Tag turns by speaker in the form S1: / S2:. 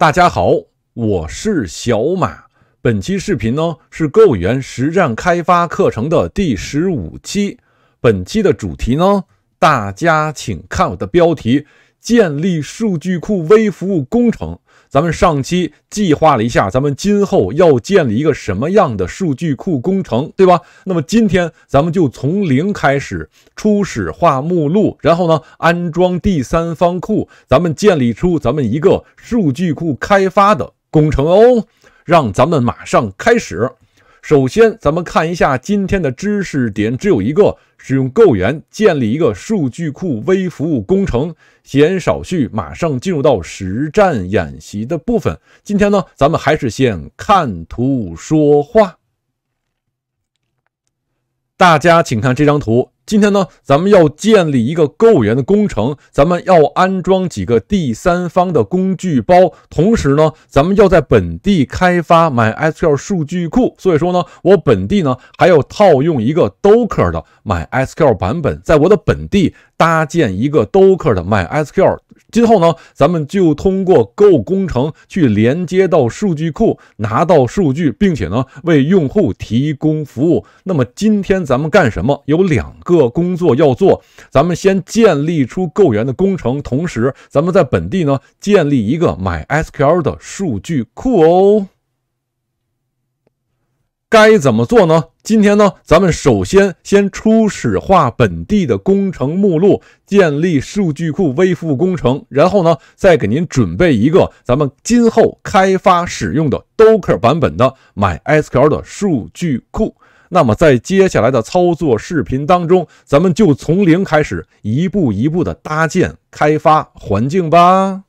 S1: 大家好，我是小马。本期视频呢是《购源实战开发课程》的第十五期。本期的主题呢，大家请看我的标题。建立数据库微服务工程，咱们上期计划了一下，咱们今后要建立一个什么样的数据库工程，对吧？那么今天咱们就从零开始，初始化目录，然后呢，安装第三方库，咱们建立出咱们一个数据库开发的工程哦。让咱们马上开始。首先，咱们看一下今天的知识点，只有一个，使用 Go 源建立一个数据库微服务工程。闲少叙，马上进入到实战演习的部分。今天呢，咱们还是先看图说话。大家请看这张图。今天呢，咱们要建立一个物园的工程，咱们要安装几个第三方的工具包，同时呢，咱们要在本地开发 My SQL 数据库。所以说呢，我本地呢还要套用一个 Docker 的 My SQL 版本，在我的本地搭建一个 Docker 的 My SQL。今后呢，咱们就通过购工程去连接到数据库，拿到数据，并且呢为用户提供服务。那么今天咱们干什么？有两个工作要做，咱们先建立出购源的工程，同时咱们在本地呢建立一个买 SQL 的数据库哦。该怎么做呢？今天呢，咱们首先先初始化本地的工程目录，建立数据库微服务工程，然后呢，再给您准备一个咱们今后开发使用的 Docker 版本的 MySQL 的数据库。那么，在接下来的操作视频当中，咱们就从零开始，一步一步的搭建开发环境吧。